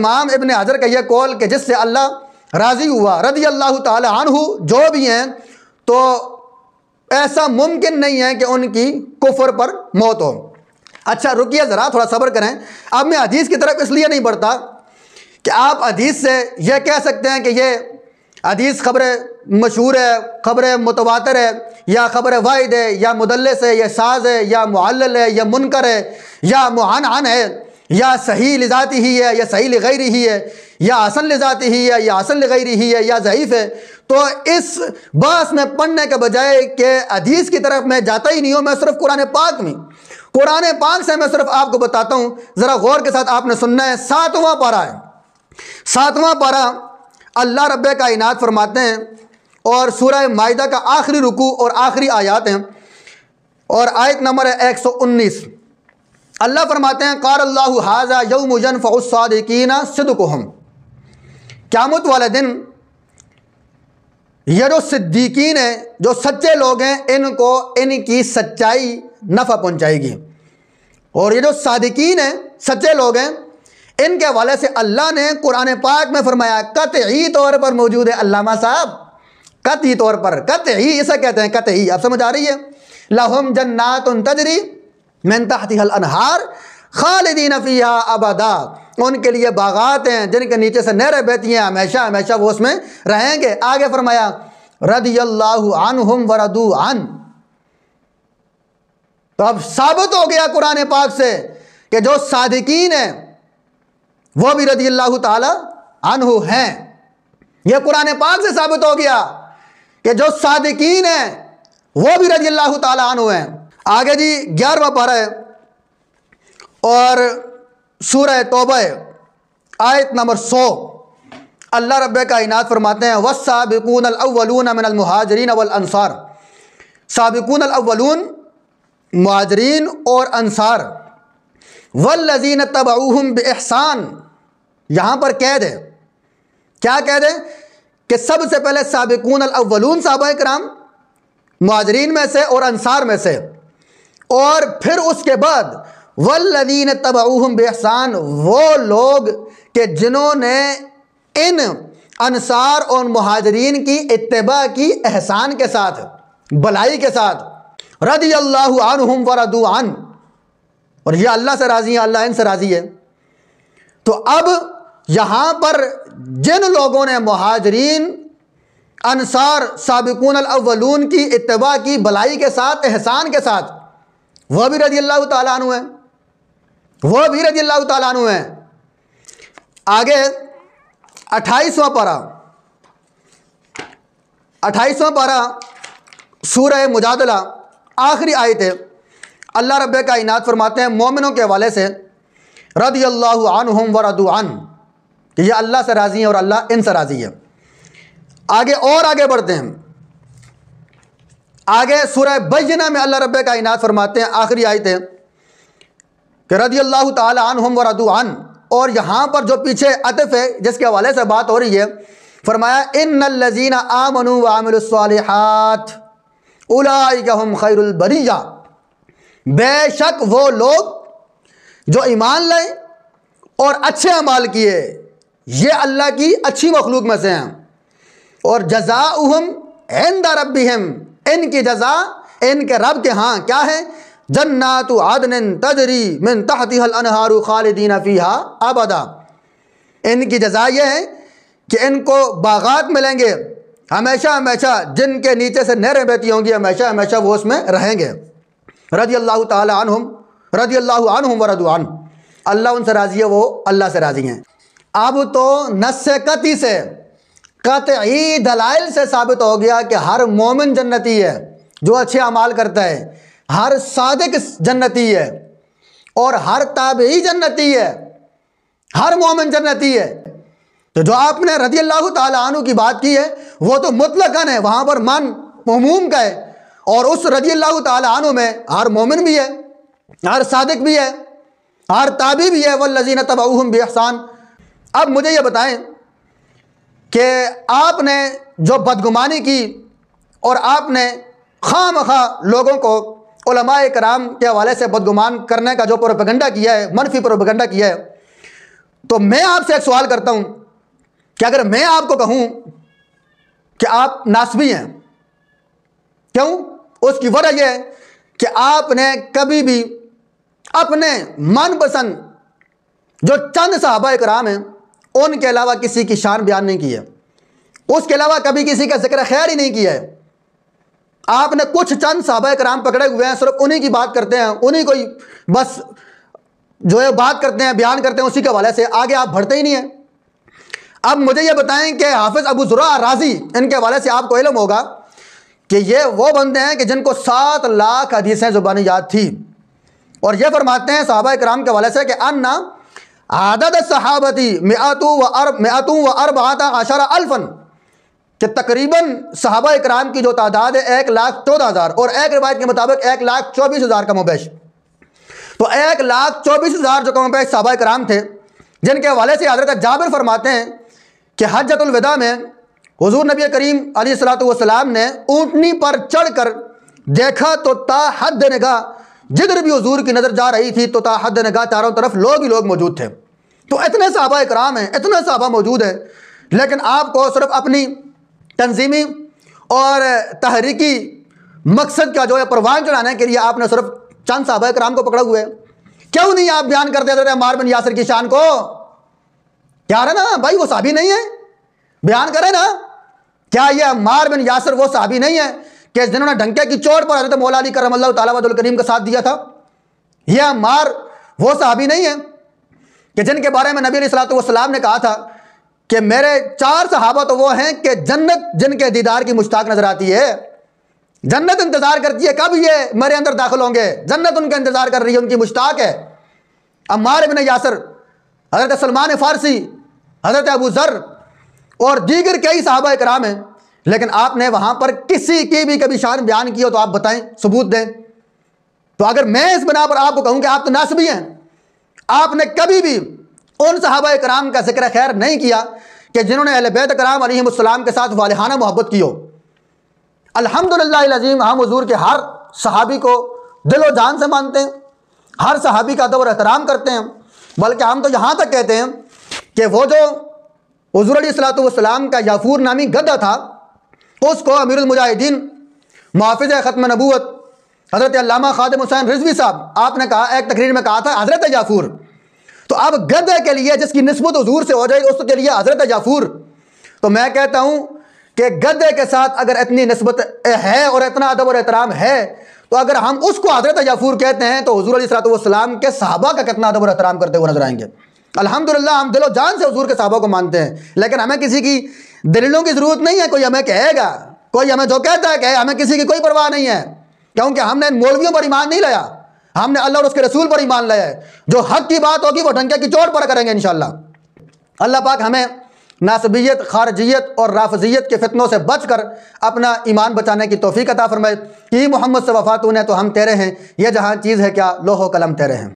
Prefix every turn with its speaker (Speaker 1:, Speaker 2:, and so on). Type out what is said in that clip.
Speaker 1: इमाम इबन हजर का यह कौल कि जिससे अल्लाह राज़ी हुआ रदी अल्लाह तहु जो भी हैं तो ऐसा मुमकिन नहीं है कि उनकी कुफर पर मौत हो अच्छा रुकिए ज़रा थोड़ा सब्र करें अब मैं अदीस की तरफ इसलिए नहीं बढ़ता कि आप अदीस से यह कह सकते हैं कि ये अदीस खबर मशहूर है खबर मुतवातर है या खबर वाहिद है या मुदलस है या साज है या मुहल है या मुनकर है या मुहान है या सही लिजाती ही है या सही लगैर रही है या ले लिजाती ही है या आसन लगैर रही है या ज़यीफ़ है तो इस बास में पढ़ने के बजाय के अधीस की तरफ मैं जाता ही नहीं हूँ मैं सिर्फ कुरान पाक में कुरान पाक से मैं सिर्फ आपको बताता हूँ ज़रा गौर के साथ आपने सुनना है सातवां पारा है सातवां पारा अल्लाह रब का इनात फरमाते हैं और सूर मायदा का आखिरी रुकू और आखिरी आयात हैं और आयत नंबर है एक सौ उन्नीस अल्लाह फरमाते हैं कार अल्लाह हाजा यौम फ़ादिकीना हम क़्यामत वाले दिन ये जो सिद्दीकीन हैं जो सच्चे लोग हैं इनको इनकी सच्चाई नफ़ा पहुँचाएगी और ये जो सादिकीन हैं सच्चे लोग हैं इनके हवाले से अल्लाह ने कुरान पाक में फरमाया कत ही तौर पर मौजूद है अल्लामा साहब कत ही तौर पर कत ही इसे कहते हैं कत ही आप समझ आ रही है लहम जन्नात तजरी मिन हल अनहार खालदीन फ़िया अबदा उनके लिए बागात हैं जिनके नीचे से नहरें बहती हैं हमेशा हमेशा वो उसमें रहेंगे आगे फरमाया रदी अनहुम वरदू अन तो अब साबित हो गया कुरान पाक से कि जो सादिकीन हैं वो भी रदी अल्लाह तहु हैं यह कुरान पाक से साबित हो गया कि जो सादिकीन हैं वो भी रजी अल्लाह तहु हैं आगे जी ग्यारहवा पारा है और सूरह तोबा है आयत नंबर सौ अल्लाह रब का इनात फरमाते हैं व साबिकून अमिन महाजरीन अवलसार साबिकून अलून महाजरीन और अनसार तब अहम बहसान यहाँ पर कैद है क्या कैद है कि सबसे पहले साबिकून अलून साहब कराम महाजरीन में से और अनसार में से और फिर उसके बाद वल्लदीन तबाऊम बेहसान वो लोग के जिन्होंने इन अनसार और महाजरीन की इतबा की एहसान के साथ भलाई के साथ रदी अल्लाह आनहम वरदुआन और यह अल्लाह से राज़ी है अल्लाह इन से राज़ी है तो अब यहाँ पर जिन लोगों ने महाजरीन अनसार सबकून अव्वलून की इतबा की भलाई के साथ एहसान के साथ वह भी रजी अल्लाह तु है वह भी रजी अल्लाह तु है आगे अट्ठाईसवा पारा अट्ठाईसवा पारा सूर मुजादला आखिरी आयत है अल्लाह रब इनात फरमाते हैं मोमिनों के हवाले से रदी अल्लाह आनहम व रदुआन ये अल्लाह से राज़ी है और अल्लाह इन से राज़ी है आगे और आगे बढ़ते हैं आगे सूरह बजना में अल्लाह रब इनाज फरमाते हैं आखिरी आयत है कि रदी अल्लाह तम व रदुआन और यहाँ पर जो पीछे अतफ है जिसके हवाले से बात हो रही है फरमाया इन लजीना आमनु वामिलसालहत उलाम खैरबरिया बेशक वो लोग जो ईमान लाए और अच्छे अमाल किए ये अल्लाह की अच्छी मखलूक में से हैं और जजा जजाउहम एंदा रब्बिहम इनकी जजा इनके रब के हाँ क्या है जन्नात आदन तजरी मिन तहती अनहारू खालिदीन फ़ीहा अबदा इनकी जजा यह है कि इनको बागात मिलेंगे हमेशा हमेशा जिनके नीचे से नहरें बहती होंगी हमेशा हमेशा वो उसमें रहेंगे रदी अल्लाह तुम रजी अल्लाह आनहम व रदुआन अल्लाह उनसे राज़ी है वो अल्लाह से राज़ी हैं अब तो नस कती से कतई दलाइल से साबित हो गया कि हर मोमिन जन्नती है जो अच्छे अमाल करता है हर सादिक जन्नती है और हर ताबी जन्नती है हर मोमिन जन्नती है तो जो आपने रजी अल्लाह तु की बात की है वो तो मुतलकन है वहाँ पर मन ममूम का है और उस रजी अल्लाह तु में हर मोमिन भी है हर सादिक भी है हर ताबी भी है वह लजीन तबाहम बेहसान अब मुझे ये बताएं कि आपने जो बदगुमानी की और आपने खाम खा लोगों को कराम के हवाले से बदगुमान करने का जो प्रोपगंडा किया है मनफी प्रोपगंडा किया है तो मैं आपसे एक सवाल करता हूँ कि अगर मैं आपको कहूँ कि आप नासबी हैं क्यों उसकी वजह यह है कि आपने कभी भी अपने मनपसंद जो चंद साहबा कराम हैं उनके अलावा किसी की शान बयान नहीं की है उसके अलावा कभी किसी का जिक्र खैर ही नहीं किया है आपने कुछ चंद साबा कराम पकड़े हुए हैं सिर्फ उन्हीं की बात करते हैं उन्हीं को बस जो है बात करते हैं बयान करते हैं उसी के हवाले से आगे आप भरते ही नहीं हैं अब मुझे ये बताएं कि हाफिज़ अबू ज़ुरा राजी इनके हवाले से आपको इलम होगा कि ये वो बंदे हैं कि जिनको सात लाख अधीसें ज़ुबानी याद थी और ये फरमाते हैं साहबा कराम के हवाले से कि अन्ना आदद सहाबती मअतु व अरब मअतु व अरब आता आशारा अल्फन कि तकरीबन सहाबा इकराम की जो तादाद है एक लाख चौदह हज़ार और एक रिवायत के मुताबिक एक लाख चौबीस हज़ार का मुबैश तो एक लाख चौबीस हज़ार जो कमोबैश सहाबा साहबा थे जिनके हवाले से हजरत जाबिर फरमाते हैं कि हजतुलविदा में हजूर नबी करीम अलीसलाम ने ऊँटनी पर चढ़ कर देखा तो ता हद निगाह जिधर भी हजूर की नज़र जा रही थी तो ता हद निगाह चारों तरफ लोग ही लोग मौजूद थे तो इतने साहबा इक्राम हैं इतना साहबा मौजूद है लेकिन आपको सिर्फ अपनी तंजीमी और तहरीकी मकसद का जो है परवान चढ़ाने के लिए आपने सिर्फ चंद साहबा कराम को पकड़े हुए क्यों नहीं आप बयान करते हजरत मार बिन यासर की शान को क्या है ना भाई वो साबी नहीं है बयान करें ना क्या ये मार बिन यासर वो साहबी नहीं है कि जिन्होंने ढंके की चोट पर हजरत मौला अली करम अल्लाह का साथ दिया था यह मार वो साहबी नहीं है कि जिनके बारे में नबी सलाम ने कहा था कि मेरे चार सहाबा तो वो हैं कि जन्नत जिनके दीदार की मुश्ताक नज़र आती है जन्नत इंतज़ार करती है कब ये मेरे अंदर दाखिल होंगे जन्नत उनका इंतज़ार कर रही है उनकी मुश्ताक है अमार बिन यासर हज़रत सलमान फ़ारसी हज़रत अबू ज़र और दीगर कई साहबा कराम हैं लेकिन आपने वहाँ पर किसी की भी कभी शान बयान की हो तो आप बताएं सबूत दें तो अगर मैं इस बना पर आपको कहूँ कि आप तो नासबी हैं आपने कभी भी उन सहाबा कराम का जिक्र खैर नहीं किया कि जिन्होंने अहलबैत कराम अलीसम के साथ वालहाना मोहब्बत की हो अल्हम्दुलिल्लाह हम हजूर के हर सहाबी को दिलो जान से मानते हैं हर सहाबी का दौर एहतराम करते हैं बल्कि हम तो यहाँ तक कहते हैं कि वो जो हजूर सलातम का याफूर नामी गद्दा था उसको अमीरमुजाहिदीन मुहाफ़ ख़त्म नबूत हज़रत अलामा खादम हुसैन रिजवी साहब आपने कहा एक तकरीर में कहा था हज़रत जाफूर तो अब गदे के लिए जिसकी नस्बत हजूर से हो जाएगी उसके लिए हज़रत जाफूर तो मैं कहता हूँ कि गदे के साथ अगर इतनी नस्बत है और इतना अदब और एहतराम है तो अगर हम उसको हज़रत जाफूर कहते हैं तो हजूर सलाम के साहबा का कितना अदब और एहतराम करते हुए नजर आएंगे अलहमदिल्ला हम दिलो जान से हजूर के साहबा को मानते हैं लेकिन हमें किसी की दलीलों की ज़रूरत नहीं है कोई हमें कहेगा कोई हमें जो कहता है कहे हमें किसी की कोई परवाह नहीं है क्योंकि हमने मौलवियों पर ईमान नहीं लाया हमने अल्लाह और उसके रसूल पर ईमान लाया है जो हक की बात होगी वो ढंग की चोट पर करेंगे इनशाला अल्लाह पाक हमें नासबियत खारजियत और राफजियत के फितनों से बच कर अपना ईमान बचाने की तोफ़ी अता फरमाए कि मोहम्मद से वफातून है तो हम तेरे हैं यह जहाँ चीज़ है क्या लोहो कलम तेरे हैं